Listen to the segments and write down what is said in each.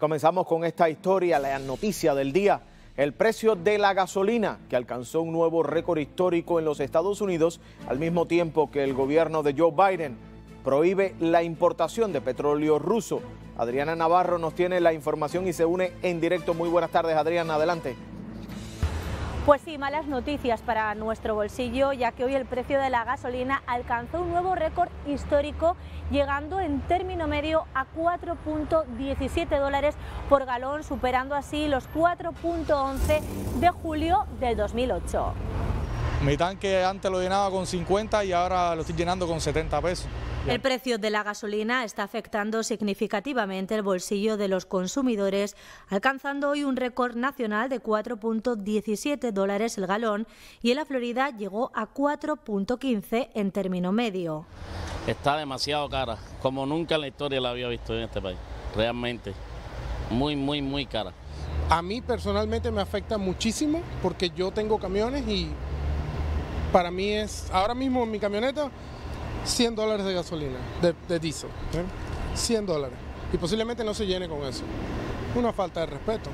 comenzamos con esta historia, la noticia del día. El precio de la gasolina, que alcanzó un nuevo récord histórico en los Estados Unidos, al mismo tiempo que el gobierno de Joe Biden prohíbe la importación de petróleo ruso. Adriana Navarro nos tiene la información y se une en directo. Muy buenas tardes, Adriana, adelante. Pues sí, malas noticias para nuestro bolsillo, ya que hoy el precio de la gasolina alcanzó un nuevo récord histórico, llegando en término medio a 4.17 dólares por galón, superando así los 4.11 de julio del 2008. Mi tanque antes lo llenaba con 50 y ahora lo estoy llenando con 70 pesos. El precio de la gasolina está afectando significativamente el bolsillo de los consumidores, alcanzando hoy un récord nacional de 4.17 dólares el galón y en la Florida llegó a 4.15 en término medio. Está demasiado cara, como nunca en la historia la había visto en este país, realmente. Muy, muy, muy cara. A mí personalmente me afecta muchísimo porque yo tengo camiones y para mí es, ahora mismo en mi camioneta 100 dólares de gasolina, de, diesel. 100 dólares. Y posiblemente no se llene con eso. Una falta de respeto.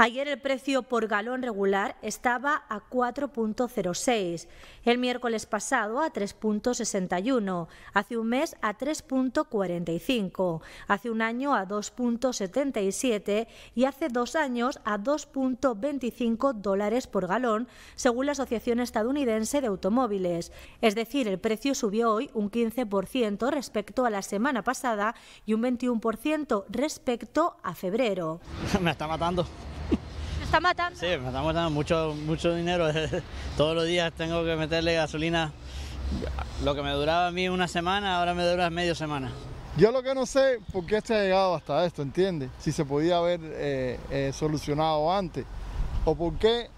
Ayer el precio por galón regular estaba a 4.06, el miércoles pasado a 3.61, hace un mes a 3.45, hace un año a 2.77 y hace dos años a 2.25 dólares por galón, según la Asociación Estadounidense de Automóviles. Es decir, el precio subió hoy un 15% respecto a la semana pasada y un 21% respecto a febrero. Me está matando. Sí, me está matando mucho, mucho dinero. Todos los días tengo que meterle gasolina. Lo que me duraba a mí una semana, ahora me dura medio semana. Yo lo que no sé, ¿por qué se este ha llegado hasta esto, entiendes? Si se podía haber eh, eh, solucionado antes. ¿O por qué,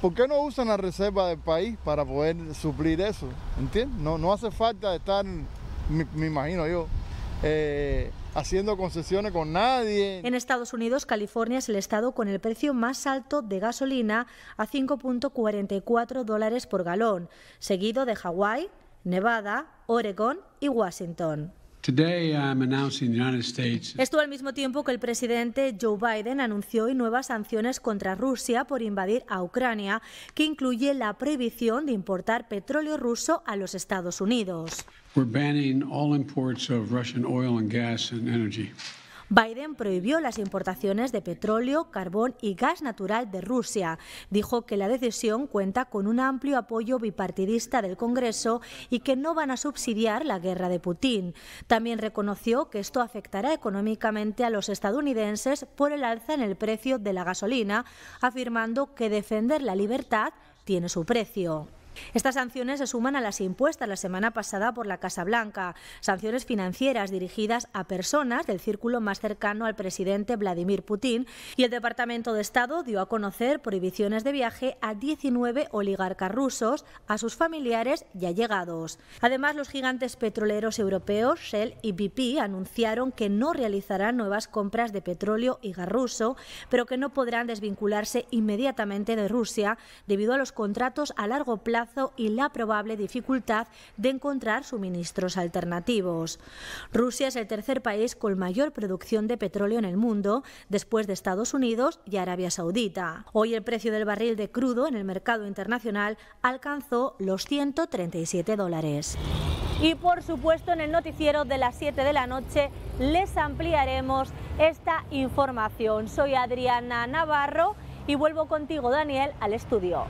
por qué no usan la reserva del país para poder suplir eso? ¿Entiendes? No, no hace falta estar, me imagino yo, eh, haciendo concesiones con nadie. En Estados Unidos, California es el estado con el precio más alto de gasolina a 5.44 dólares por galón, seguido de Hawái, Nevada, Oregón y Washington. Esto al mismo tiempo que el presidente Joe Biden anunció hoy nuevas sanciones contra Rusia por invadir a Ucrania, que incluye la prohibición de importar petróleo ruso a los Estados Unidos. We're banning all imports of Russian oil and gas and energy. Biden prohibió las importaciones de petróleo, carbón y gas natural de Rusia. Dijo que la decisión cuenta con un amplio apoyo bipartidista del Congreso y que no van a subsidiar la guerra de Putin. También reconoció que esto afectará económicamente a los estadounidenses por el alza en el precio de la gasolina, afirmando que defender la libertad tiene su precio. Estas sanciones se suman a las impuestas la semana pasada por la Casa Blanca, sanciones financieras dirigidas a personas del círculo más cercano al presidente Vladimir Putin y el Departamento de Estado dio a conocer prohibiciones de viaje a 19 oligarcas rusos, a sus familiares y allegados. Además, los gigantes petroleros europeos Shell y BP anunciaron que no realizarán nuevas compras de petróleo y gas ruso, pero que no podrán desvincularse inmediatamente de Rusia debido a los contratos a largo plazo y la probable dificultad de encontrar suministros alternativos. Rusia es el tercer país con mayor producción de petróleo en el mundo, después de Estados Unidos y Arabia Saudita. Hoy el precio del barril de crudo en el mercado internacional alcanzó los 137 dólares. Y por supuesto en el noticiero de las 7 de la noche les ampliaremos esta información. Soy Adriana Navarro y vuelvo contigo, Daniel, al estudio.